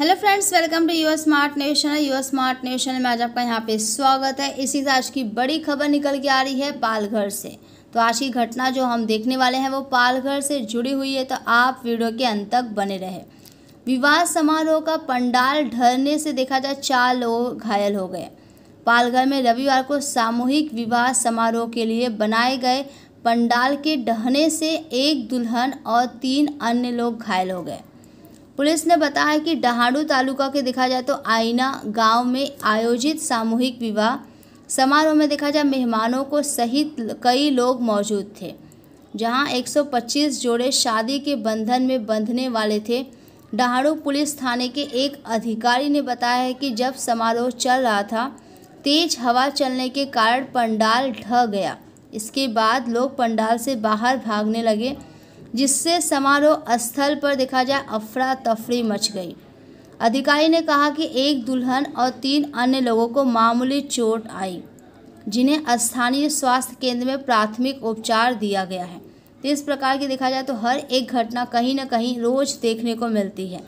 hello friends welcome to your smart news channel your smart news channel में आज आपका यहाँ पे स्वागत है इसी से आज की बड़ी खबर निकल के आ रही है पालघर से तो आज की घटना जो हम देखने वाले हैं वो पालघर से जुड़ी हुई है तो आप वीडियो के अंत तक बने रहे विवाह समारोह का पंडाल ढरने से देखा जाए चार लोग घायल हो गए पालघर में रविवार को सामूहिक विवाह समारोह के लिए बनाए गए पंडाल के ढहने से एक दुल्हन और तीन अन्य लोग घायल हो गए पुलिस ने बताया कि डहाडू तालुका के देखा जाए तो आईना गांव में आयोजित सामूहिक विवाह समारोह में देखा जाए मेहमानों को सहित कई लोग मौजूद थे जहां 125 जोड़े शादी के बंधन में बंधने वाले थे डहाड़ू पुलिस थाने के एक अधिकारी ने बताया है कि जब समारोह चल रहा था तेज हवा चलने के कारण पंडाल ढह गया इसके बाद लोग पंडाल से बाहर भागने लगे जिससे समारोह स्थल पर देखा जाए अफरा तफरी मच गई अधिकारी ने कहा कि एक दुल्हन और तीन अन्य लोगों को मामूली चोट आई जिन्हें स्थानीय स्वास्थ्य केंद्र में प्राथमिक उपचार दिया गया है तो इस प्रकार की देखा जाए तो हर एक घटना कहीं ना कहीं रोज़ देखने को मिलती है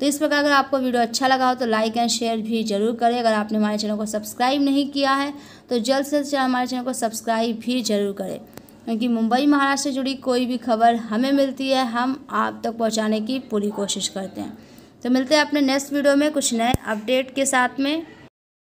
तो इस प्रकार अगर आपको वीडियो अच्छा लगा हो तो लाइक एंड शेयर भी जरूर करें अगर आपने हमारे चैनल को सब्सक्राइब नहीं किया है तो जल्द से जल्द हमारे चैनल को सब्सक्राइब भी जरूर करें क्योंकि मुंबई महाराष्ट्र से जुड़ी कोई भी खबर हमें मिलती है हम आप तक पहुंचाने की पूरी कोशिश करते हैं तो मिलते हैं अपने नेक्स्ट वीडियो में कुछ नए अपडेट के साथ में